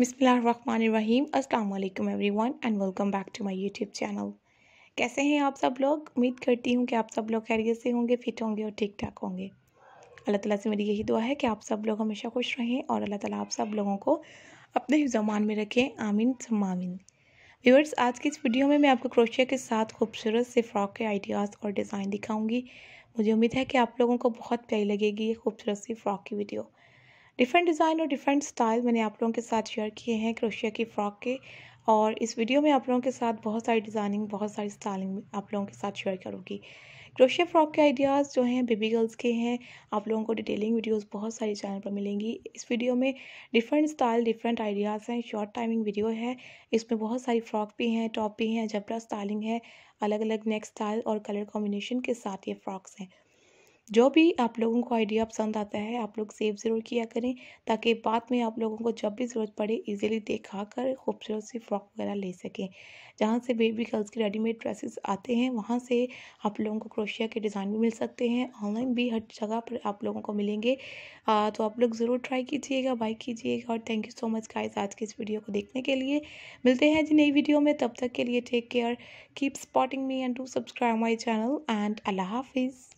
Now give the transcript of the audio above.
बिसमीम अल्लाम everyone and welcome back to my YouTube channel कैसे हैं आप सब लोग उम्मीद करती हूँ कि आप सब लोग खैरियत से होंगे फिट होंगे और ठीक ठाक होंगे अल्लाह ताला से मेरी यही दुआ है कि आप सब लोग हमेशा खुश रहें और अल्लाह ताला आप सब लोगों को अपने ही जमान में रखें आमीन समामीन व्यूअर्स आज की इस वीडियो में मैं आपको क्रोशिया के साथ खूबसूरत से फ़्रॉक के आइडियाज़ और डिज़ाइन दिखाऊंगी मुझे उम्मीद है कि आप लोगों को बहुत प्यारी लगेगी ये खूबसूरत सी फ़्रॉक की वीडियो डिफरेंट डिज़ाइन और डिफरेंट स्टाइल मैंने आप लोगों के साथ शेयर किए हैं क्रोशिया की फ़्रॉक के और इस वीडियो में आप लोगों के साथ बहुत सारी डिज़ाइनिंग बहुत सारी स्टाइलिंग आप लोगों के साथ शेयर करूँगी क्रोशिया फ्रॉक के आइडियाज़ जो हैं बेबी गर्ल्स के हैं आप लोगों को डिटेलिंग वीडियोस बहुत सारी चैनल पर मिलेंगी इस वीडियो में डिफरेंट स्टाइल डिफरेंट आइडियाज़ हैं शॉर्ट टाइमिंग वीडियो है इसमें बहुत सारी फ्रॉक भी हैं टॉप भी हैं जबरा स्टाइलिंग है अलग अलग नेक स्टाइल और कलर कॉम्बिनेशन के साथ ये फ्रॉक्स हैं जो भी आप लोगों को आइडिया पसंद आता है आप लोग सेव ज़रूर किया करें ताकि बाद में आप लोगों को जब भी ज़रूरत पड़े इजीली देखा कर खूबसूरत सी फ्रॉक वगैरह ले सकें जहाँ से बेबी गर्ल्स के रेडीमेड ड्रेसेस आते हैं वहाँ से आप लोगों को क्रोशिया के डिज़ाइन भी मिल सकते हैं ऑनलाइन भी हर जगह पर आप लोगों को मिलेंगे आ, तो आप लोग ज़रूर ट्राई कीजिएगा बाई कीजिएगा और thank you so much guys आज की इस वीडियो को देखने के लिए मिलते हैं जी नई वीडियो में तब तक के लिए take care keep spotting me and to subscribe my channel and अल्लाह हाफिज़